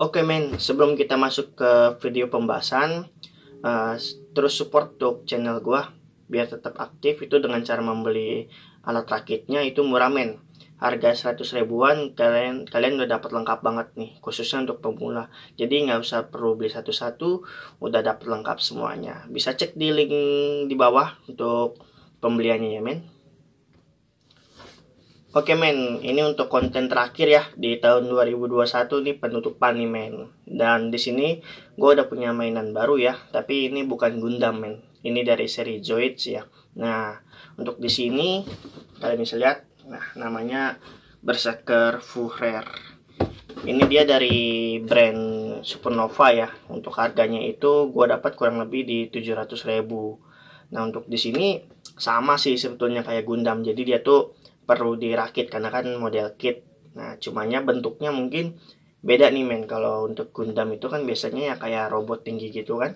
Oke okay, men, sebelum kita masuk ke video pembahasan, uh, terus support untuk channel gua biar tetap aktif itu dengan cara membeli alat rakitnya itu murah men. Harga 100 ribuan kalian kalian udah dapat lengkap banget nih, khususnya untuk pemula. Jadi nggak usah perlu beli satu-satu, udah dapat lengkap semuanya. Bisa cek di link di bawah untuk pembeliannya ya men. Oke men, ini untuk konten terakhir ya di tahun 2021 nih penutupan nih men. Dan di sini gue udah punya mainan baru ya, tapi ini bukan Gundam men. Ini dari seri Zoids ya. Nah, untuk di sini kalian bisa lihat, nah namanya Berserker Fuhrer. Ini dia dari brand Supernova ya. Untuk harganya itu gue dapat kurang lebih di 700 ribu. Nah untuk di sini sama sih sebetulnya kayak Gundam. Jadi dia tuh perlu dirakit karena kan model kit nah cumanya bentuknya mungkin beda nih men kalau untuk Gundam itu kan biasanya ya kayak robot tinggi gitu kan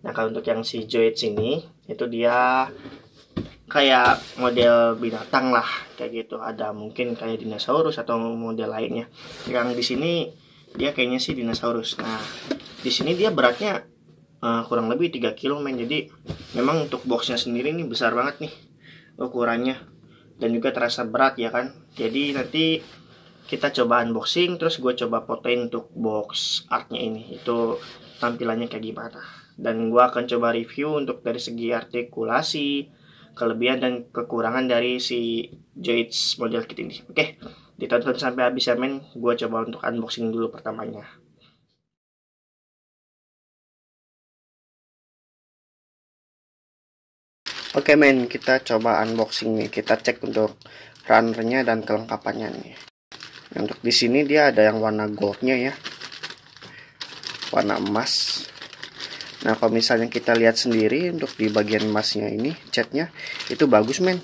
nah kalau untuk yang si Joet sini itu dia kayak model binatang lah kayak gitu ada mungkin kayak dinosaurus atau model lainnya yang di sini dia kayaknya sih dinosaurus nah di sini dia beratnya uh, kurang lebih 3 kilo men jadi memang untuk boxnya sendiri ini besar banget nih ukurannya dan juga terasa berat ya kan jadi nanti kita coba unboxing terus gue coba fotoin untuk box artnya ini itu tampilannya kayak gimana dan gue akan coba review untuk dari segi artikulasi kelebihan dan kekurangan dari si Joyce model kit ini oke ditonton sampai habis ya men gue coba untuk unboxing dulu pertamanya Oke men, kita coba unboxing nih. Kita cek untuk runnernya dan kelengkapannya nih. Nah, untuk di sini dia ada yang warna goldnya ya, warna emas. Nah kalau misalnya kita lihat sendiri untuk di bagian emasnya ini catnya itu bagus men.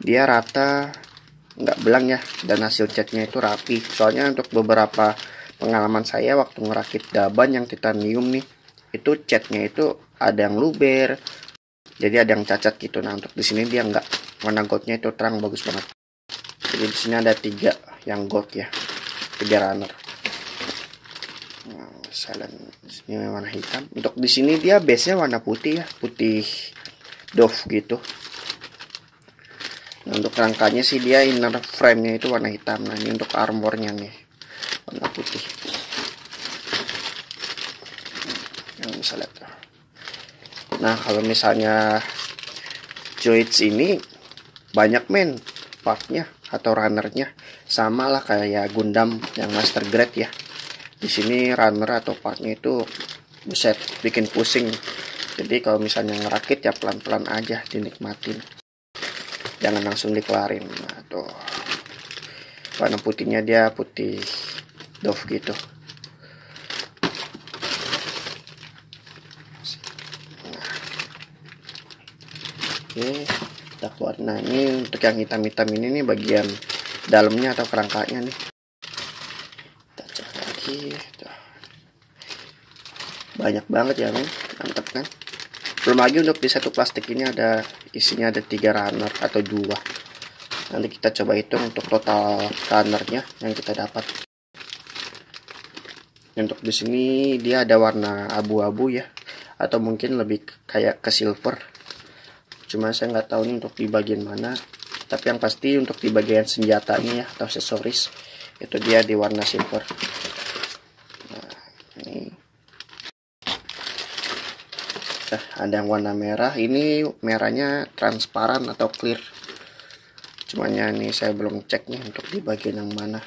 Dia rata, nggak belang ya, dan hasil catnya itu rapi. Soalnya untuk beberapa pengalaman saya waktu ngerakit daban yang titanium nih, itu catnya itu ada yang luber, jadi ada yang cacat gitu nah untuk di sini dia nggak warna goldnya itu terang bagus banget jadi di sini ada tiga yang gold ya tiga runner nah, silent ini warna hitam untuk di sini dia base nya warna putih ya putih doff gitu nah, untuk rangkanya sih dia inner frame nya itu warna hitam nah ini untuk armornya nih warna putih yang nah, bisa lihat Nah kalau misalnya Joits ini banyak men partnya atau runnernya sama lah kayak Gundam yang Master Grade ya. Di sini runner atau partnya itu bisa bikin pusing. Jadi kalau misalnya ngerakit ya pelan-pelan aja dinikmatin. Jangan langsung dikelarin. Nah, tuh. Warna putihnya dia putih doff gitu. oke kita keluarin nah ini untuk yang hitam-hitam ini nih bagian dalamnya atau kerangkanya nih kita cek lagi Tuh. banyak banget ya nih mantap kan belum lagi untuk di satu plastik ini ada isinya ada tiga runner atau dua nanti kita coba hitung untuk total runnernya yang kita dapat untuk di sini dia ada warna abu-abu ya atau mungkin lebih kayak ke silver cuma saya nggak tahu ini untuk di bagian mana tapi yang pasti untuk di bagian senjata ini ya atau aksesoris itu dia di warna silver nah ini nah, ada yang warna merah ini merahnya transparan atau clear cuman ya ini saya belum cek nih untuk di bagian yang mana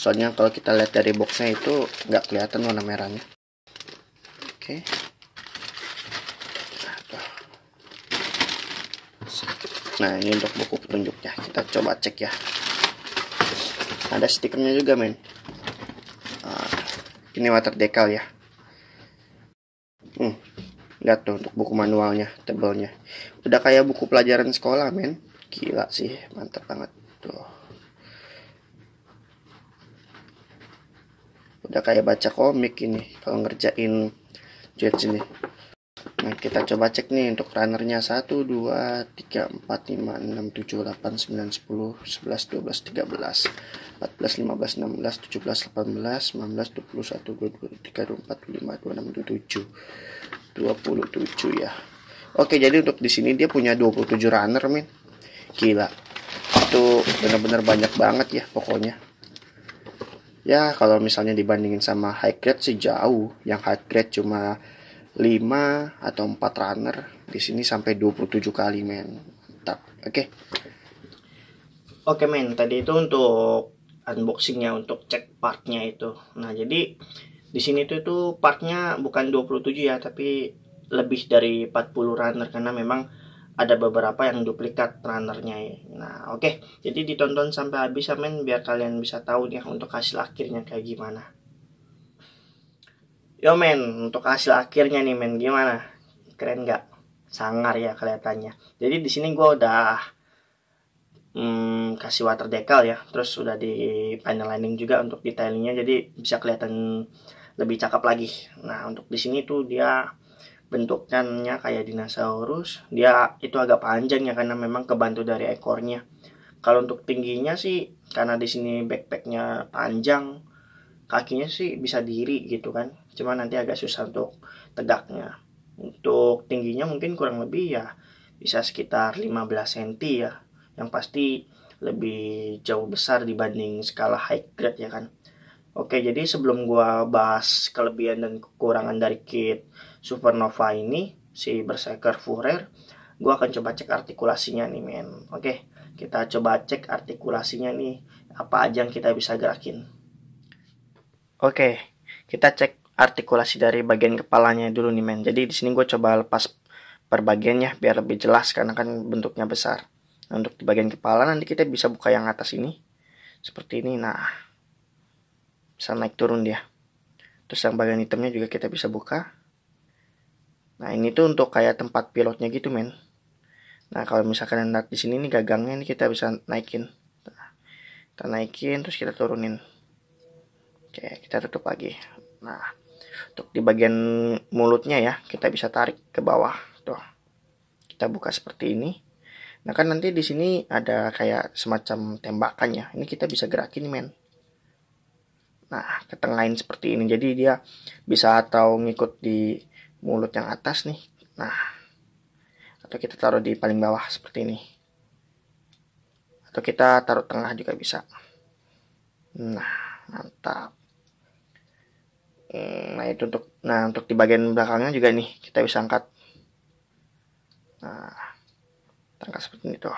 soalnya kalau kita lihat dari boxnya itu nggak kelihatan warna merahnya oke okay. nah ini untuk buku petunjuknya kita coba cek ya ada stikernya juga men uh, ini water decal ya hmm, lihat tuh untuk buku manualnya tebelnya udah kayak buku pelajaran sekolah men gila sih mantap banget tuh udah kayak baca komik ini kalau ngerjain jet sini Nah, kita coba cek nih untuk runnernya 1, 2, 3, 4, 5, 6, 7, 8, 9, 10, 11, 12, 13, 14, 15, 16, 17, 18, 19, 21, 22, 23, 24, 25, 26, 27, 27 ya. Oke, jadi untuk di sini dia punya 27 runner, men. Gila. Itu benar-benar banyak banget ya pokoknya. Ya, kalau misalnya dibandingin sama high grade sih jauh. Yang high grade cuma 5 atau 4 runner di sini sampai 27 kali men mantap oke okay. oke okay, men tadi itu untuk unboxingnya untuk cek partnya itu nah jadi di sini tuh itu partnya bukan 27 ya tapi lebih dari 40 runner karena memang ada beberapa yang duplikat runnernya ya. Nah oke okay. jadi ditonton sampai habis ya, men, biar kalian bisa tahu nih untuk hasil akhirnya kayak gimana Yo men, untuk hasil akhirnya nih men, gimana? Keren nggak? Sangar ya kelihatannya. Jadi di sini gue udah hmm, kasih water decal ya, terus udah di panel lining juga untuk detailingnya, jadi bisa kelihatan lebih cakep lagi. Nah untuk di sini tuh dia bentukannya kayak dinosaurus, dia itu agak panjang ya karena memang kebantu dari ekornya. Kalau untuk tingginya sih, karena di sini backpacknya panjang, kakinya sih bisa diri gitu kan cuma nanti agak susah untuk tegaknya untuk tingginya mungkin kurang lebih ya bisa sekitar 15 cm ya yang pasti lebih jauh besar dibanding skala high grade ya kan Oke, jadi sebelum gua bahas kelebihan dan kekurangan dari kit Supernova ini si Berserker Führer, gua akan coba cek artikulasinya nih, men. Oke, kita coba cek artikulasinya nih apa aja yang kita bisa gerakin. Oke, kita cek artikulasi dari bagian kepalanya dulu nih men. Jadi di sini gue coba lepas per bagiannya biar lebih jelas karena kan bentuknya besar. Nah, untuk di bagian kepala nanti kita bisa buka yang atas ini. Seperti ini. Nah, bisa naik turun dia. Terus yang bagian hitamnya juga kita bisa buka. Nah, ini tuh untuk kayak tempat pilotnya gitu, men. Nah, kalau misalkan yang di sini nih gagangnya ini kita bisa naikin. Nah, kita naikin terus kita turunin. Oke, kita tutup lagi. Nah, untuk di bagian mulutnya ya kita bisa tarik ke bawah tuh kita buka seperti ini nah kan nanti di sini ada kayak semacam tembakannya ini kita bisa gerakin men nah ke lain seperti ini jadi dia bisa atau ngikut di mulut yang atas nih nah atau kita taruh di paling bawah seperti ini atau kita taruh tengah juga bisa nah mantap Hmm, nah itu untuk nah untuk di bagian belakangnya juga nih kita bisa angkat nah angkat seperti ini tuh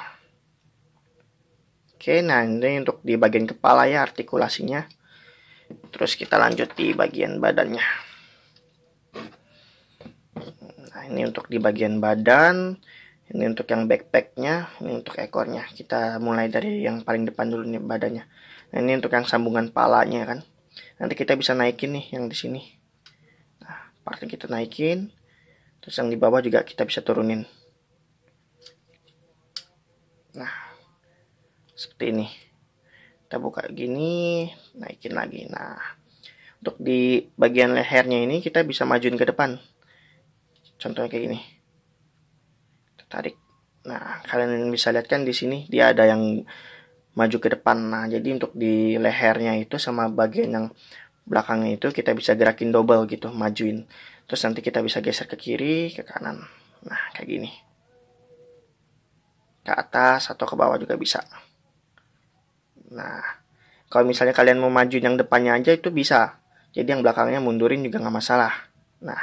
oke nah ini untuk di bagian kepala ya artikulasinya terus kita lanjut di bagian badannya nah ini untuk di bagian badan ini untuk yang backpacknya ini untuk ekornya kita mulai dari yang paling depan dulu nih badannya nah ini untuk yang sambungan palanya kan nanti kita bisa naikin nih yang di sini nah part yang kita naikin terus yang di bawah juga kita bisa turunin nah seperti ini kita buka gini naikin lagi nah untuk di bagian lehernya ini kita bisa majuin ke depan contohnya kayak gini tarik nah kalian bisa lihat kan di sini dia ada yang maju ke depan. Nah, jadi untuk di lehernya itu sama bagian yang belakangnya itu kita bisa gerakin double gitu, majuin. Terus nanti kita bisa geser ke kiri, ke kanan. Nah, kayak gini. Ke atas atau ke bawah juga bisa. Nah, kalau misalnya kalian mau majuin yang depannya aja itu bisa. Jadi yang belakangnya mundurin juga nggak masalah. Nah,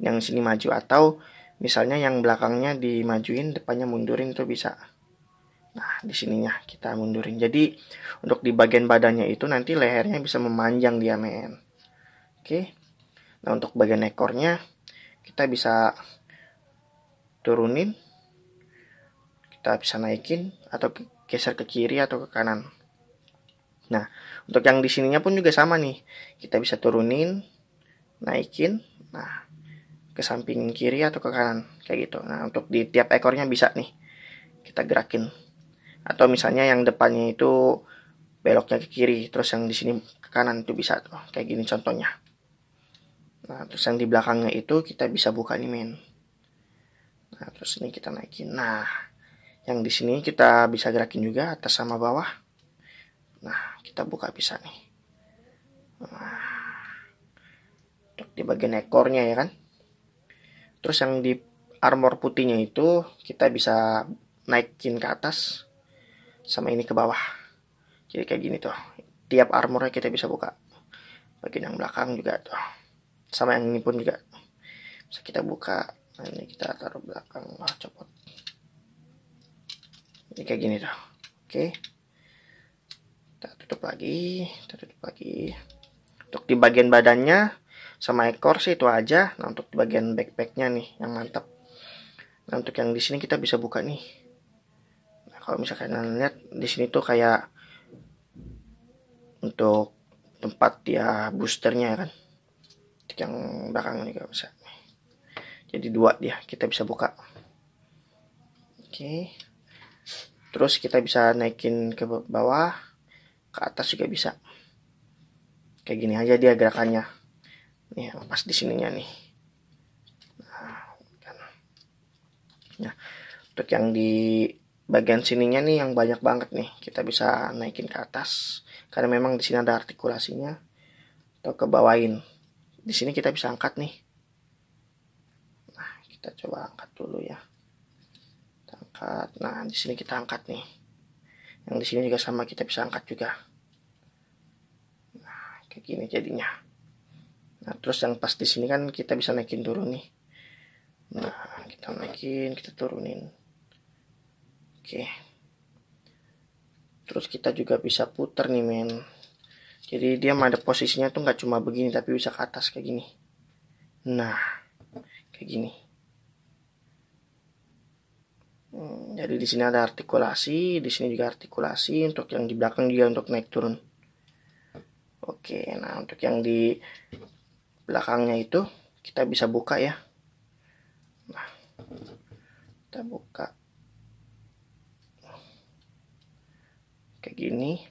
yang sini maju atau misalnya yang belakangnya dimajuin, depannya mundurin itu bisa. Nah, di sininya kita mundurin. Jadi, untuk di bagian badannya itu nanti lehernya bisa memanjang dia, men. Oke. Nah, untuk bagian ekornya kita bisa turunin. Kita bisa naikin atau geser ke kiri atau ke kanan. Nah, untuk yang di sininya pun juga sama nih. Kita bisa turunin, naikin, nah ke samping kiri atau ke kanan kayak gitu. Nah, untuk di tiap ekornya bisa nih kita gerakin atau misalnya yang depannya itu beloknya ke kiri terus yang di sini ke kanan itu bisa tuh kayak gini contohnya nah terus yang di belakangnya itu kita bisa buka nih men nah terus ini kita naikin nah yang di sini kita bisa gerakin juga atas sama bawah nah kita buka bisa nih nah, untuk di bagian ekornya ya kan terus yang di armor putihnya itu kita bisa naikin ke atas sama ini ke bawah jadi kayak gini tuh tiap armornya kita bisa buka bagian yang belakang juga tuh sama yang ini pun juga bisa kita buka nah, ini kita taruh belakang lah copot ini kayak gini tuh oke okay. kita tutup lagi kita tutup lagi untuk di bagian badannya sama ekor sih itu aja nah untuk di bagian backpacknya nih yang mantap nah untuk yang di sini kita bisa buka nih kalau misalkan kalian lihat di sini tuh kayak untuk tempat dia ya boosternya ya kan yang belakang ini kalau bisa jadi dua dia kita bisa buka oke terus kita bisa naikin ke bawah ke atas juga bisa kayak gini aja dia gerakannya nih lepas di sininya nih nah, kan. nah untuk yang di bagian sininya nih yang banyak banget nih kita bisa naikin ke atas karena memang di sini ada artikulasinya atau ke bawahin di sini kita bisa angkat nih nah kita coba angkat dulu ya kita angkat nah di sini kita angkat nih yang di sini juga sama kita bisa angkat juga nah kayak gini jadinya nah terus yang pas di sini kan kita bisa naikin turun nih nah kita naikin kita turunin Oke. Terus kita juga bisa puter nih men. Jadi dia ada posisinya tuh nggak cuma begini tapi bisa ke atas kayak gini. Nah, kayak gini. Hmm, jadi di sini ada artikulasi, di sini juga artikulasi untuk yang di belakang juga untuk naik turun. Oke, nah untuk yang di belakangnya itu kita bisa buka ya. Nah, kita buka kayak gini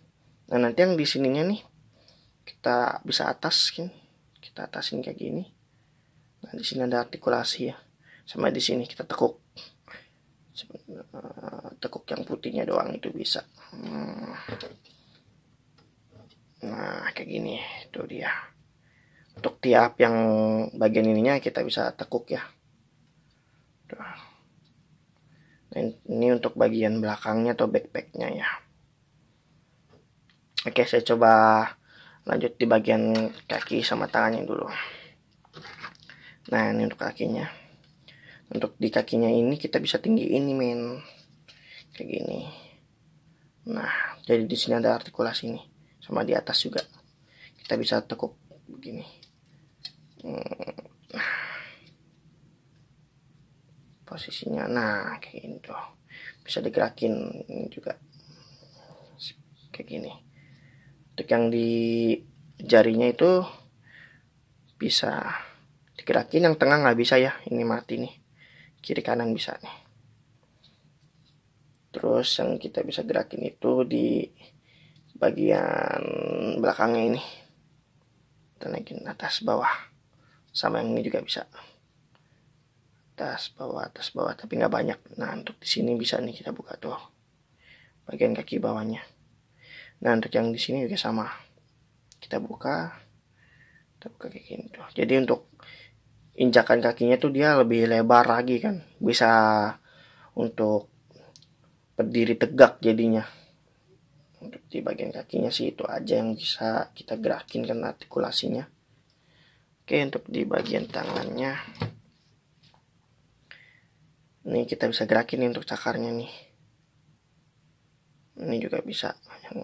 nah nanti yang di sininya nih kita bisa atas kan kita atasin kayak gini nah di sini ada artikulasi ya sama di sini kita tekuk eh, tekuk yang putihnya doang itu bisa hmm. nah kayak gini itu dia untuk tiap yang bagian ininya kita bisa tekuk ya nah, ini untuk bagian belakangnya atau backpacknya ya Oke, saya coba lanjut di bagian kaki sama tangannya dulu. Nah, ini untuk kakinya. Untuk di kakinya ini kita bisa tinggi ini, men. Kayak gini. Nah, jadi di sini ada artikulasi ini, Sama di atas juga. Kita bisa tekuk begini. Hmm. Posisinya, nah kayak gini tuh. Bisa digerakin juga. Kayak gini untuk yang di jarinya itu bisa dikerakin yang tengah nggak bisa ya ini mati nih kiri kanan bisa nih terus yang kita bisa gerakin itu di bagian belakangnya ini kita naikin atas bawah sama yang ini juga bisa atas bawah atas bawah tapi nggak banyak nah untuk di sini bisa nih kita buka tuh bagian kaki bawahnya nah untuk yang di sini juga sama kita buka kita buka kayak gini tuh jadi untuk injakan kakinya tuh dia lebih lebar lagi kan bisa untuk berdiri tegak jadinya untuk di bagian kakinya sih itu aja yang bisa kita gerakin kan artikulasinya oke untuk di bagian tangannya ini kita bisa gerakin nih untuk cakarnya nih ini juga bisa yang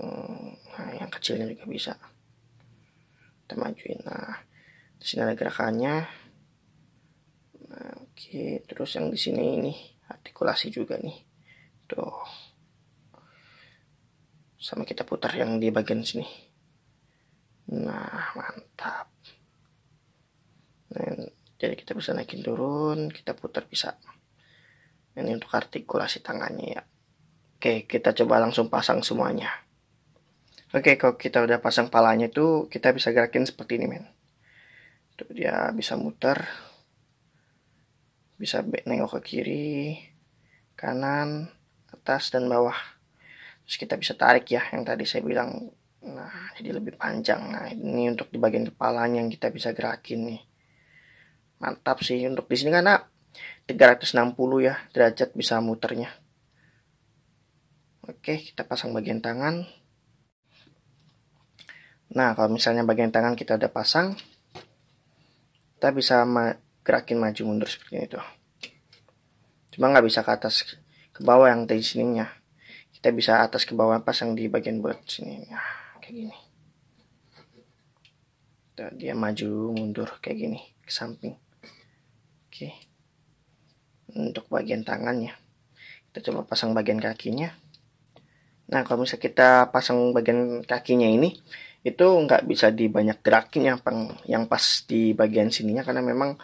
nah, yang kecilnya juga bisa kita majuin nah di sini ada gerakannya nah, oke terus yang di sini ini artikulasi juga nih tuh sama kita putar yang di bagian sini nah mantap nah, jadi kita bisa naikin turun kita putar bisa ini untuk artikulasi tangannya ya oke kita coba langsung pasang semuanya Oke, kalau kita udah pasang palanya itu kita bisa gerakin seperti ini, men. Tuh dia bisa muter. Bisa nengok ke kiri, kanan, atas dan bawah. Terus kita bisa tarik ya yang tadi saya bilang. Nah, jadi lebih panjang. Nah, ini untuk di bagian kepalanya yang kita bisa gerakin nih. Mantap sih untuk di sini karena 360 ya derajat bisa muternya. Oke, kita pasang bagian tangan. Nah, kalau misalnya bagian tangan kita udah pasang, kita bisa ma gerakin maju mundur seperti itu. Cuma nggak bisa ke atas ke bawah yang di sininya. Kita bisa atas ke bawah pasang di bagian buat sini. Nah, kayak gini. Tuh, dia maju mundur kayak gini ke samping. Oke. Untuk bagian tangannya. Kita coba pasang bagian kakinya. Nah, kalau misalnya kita pasang bagian kakinya ini, itu nggak bisa dibanyak banyak gerakin yang peng, yang pas di bagian sininya karena memang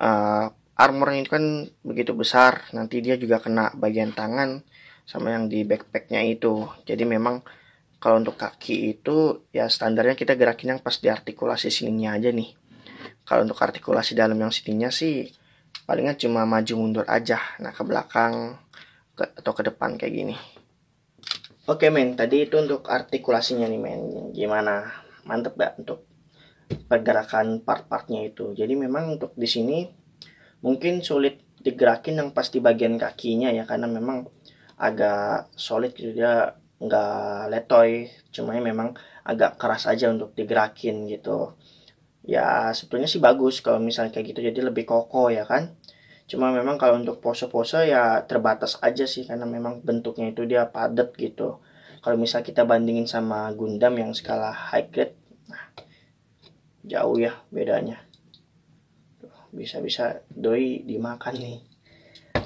uh, armornya itu kan begitu besar nanti dia juga kena bagian tangan sama yang di backpacknya itu jadi memang kalau untuk kaki itu ya standarnya kita gerakin yang pas di artikulasi sininya aja nih kalau untuk artikulasi dalam yang sininya sih palingan cuma maju mundur aja nah ke belakang ke, atau ke depan kayak gini Oke men, tadi itu untuk artikulasinya nih men, gimana? Mantep gak untuk pergerakan part-partnya itu? Jadi memang untuk di sini mungkin sulit digerakin yang pasti bagian kakinya ya karena memang agak solid gitu dia nggak letoy, cuma ya memang agak keras aja untuk digerakin gitu. Ya sebetulnya sih bagus kalau misalnya kayak gitu jadi lebih kokoh ya kan cuma memang kalau untuk pose-pose ya terbatas aja sih karena memang bentuknya itu dia padat gitu kalau misal kita bandingin sama Gundam yang skala high grade nah, jauh ya bedanya bisa-bisa doi dimakan nih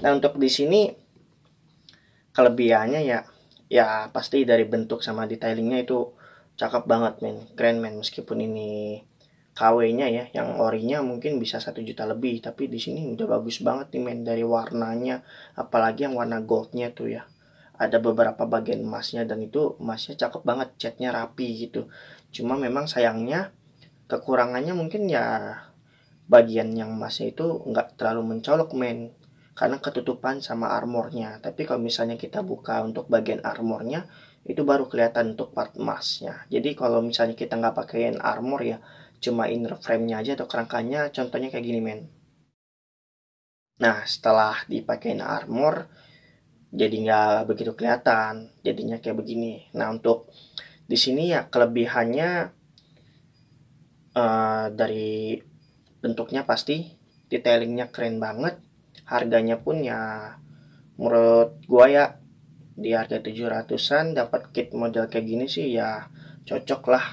nah untuk di sini kelebihannya ya ya pasti dari bentuk sama detailingnya itu cakep banget men keren men meskipun ini KW-nya ya, yang orinya mungkin bisa satu juta lebih, tapi di sini udah bagus banget nih men dari warnanya, apalagi yang warna goldnya tuh ya. Ada beberapa bagian emasnya dan itu emasnya cakep banget, catnya rapi gitu. Cuma memang sayangnya kekurangannya mungkin ya bagian yang emasnya itu nggak terlalu mencolok men karena ketutupan sama armornya. Tapi kalau misalnya kita buka untuk bagian armornya, itu baru kelihatan untuk part emasnya. Jadi kalau misalnya kita nggak pakaiin armor ya, cuma inner frame-nya aja atau kerangkanya contohnya kayak gini men nah setelah dipakein armor jadi nggak begitu kelihatan jadinya kayak begini nah untuk di sini ya kelebihannya uh, dari bentuknya pasti detailingnya keren banget harganya pun ya menurut gua ya di harga 700-an dapat kit model kayak gini sih ya cocok lah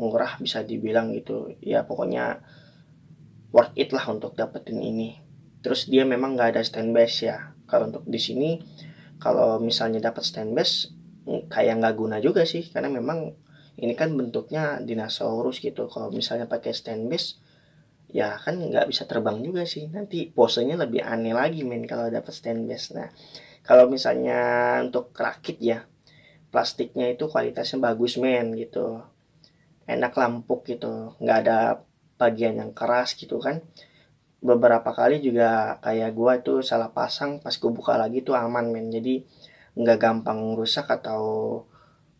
murah bisa dibilang gitu ya pokoknya worth it lah untuk dapetin ini terus dia memang nggak ada stand base ya kalau untuk di sini kalau misalnya dapat stand base mm, kayak nggak guna juga sih karena memang ini kan bentuknya dinosaurus gitu kalau misalnya pakai stand base ya kan nggak bisa terbang juga sih nanti posenya lebih aneh lagi men kalau dapat stand base nah kalau misalnya untuk rakit ya plastiknya itu kualitasnya bagus men gitu enak lampuk gitu nggak ada bagian yang keras gitu kan beberapa kali juga kayak gua tuh salah pasang pas gua buka lagi tuh aman men jadi nggak gampang rusak atau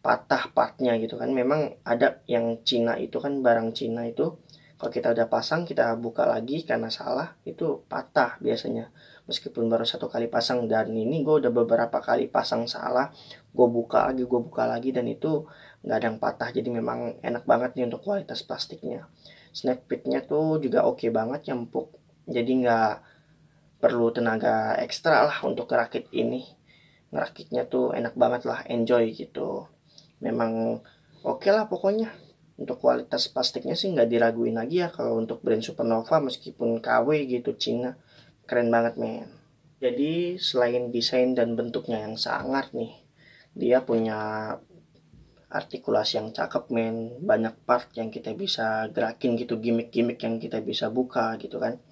patah partnya gitu kan memang ada yang Cina itu kan barang Cina itu kalau kita udah pasang kita buka lagi karena salah itu patah biasanya meskipun baru satu kali pasang dan ini gua udah beberapa kali pasang salah gua buka lagi gua buka lagi dan itu nggak ada yang patah jadi memang enak banget nih untuk kualitas plastiknya snack pitnya tuh juga oke okay banget nyempuk jadi nggak perlu tenaga ekstra lah untuk ngerakit ini ngerakitnya tuh enak banget lah enjoy gitu memang oke okay lah pokoknya untuk kualitas plastiknya sih nggak diraguin lagi ya kalau untuk brand Supernova meskipun KW gitu Cina keren banget men jadi selain desain dan bentuknya yang sangat nih dia punya artikulasi yang cakep men banyak part yang kita bisa gerakin gitu gimmick-gimmick yang kita bisa buka gitu kan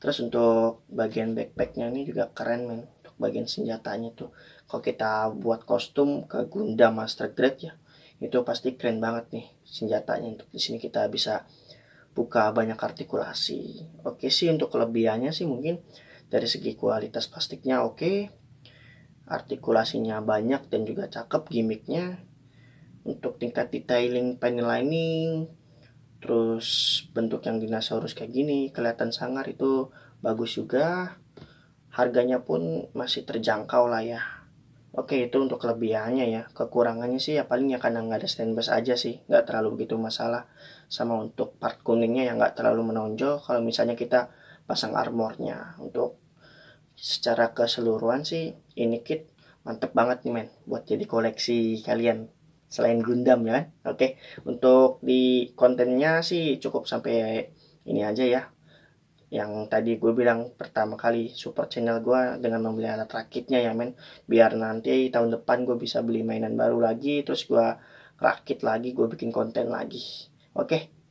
terus untuk bagian backpacknya ini juga keren men untuk bagian senjatanya tuh kalau kita buat kostum ke Gunda Master Grade ya itu pasti keren banget nih senjatanya untuk di sini kita bisa buka banyak artikulasi oke sih untuk kelebihannya sih mungkin dari segi kualitas plastiknya oke artikulasinya banyak dan juga cakep gimmicknya untuk tingkat detailing panel lining terus bentuk yang dinosaurus kayak gini kelihatan sangar itu bagus juga harganya pun masih terjangkau lah ya oke itu untuk kelebihannya ya kekurangannya sih ya paling ya karena nggak ada stand base aja sih nggak terlalu begitu masalah sama untuk part kuningnya yang nggak terlalu menonjol kalau misalnya kita pasang armornya untuk secara keseluruhan sih ini kit mantep banget nih men buat jadi koleksi kalian selain Gundam ya kan oke untuk di kontennya sih cukup sampai ini aja ya yang tadi gue bilang pertama kali support channel gue dengan membeli alat rakitnya ya men biar nanti tahun depan gue bisa beli mainan baru lagi terus gue rakit lagi gue bikin konten lagi oke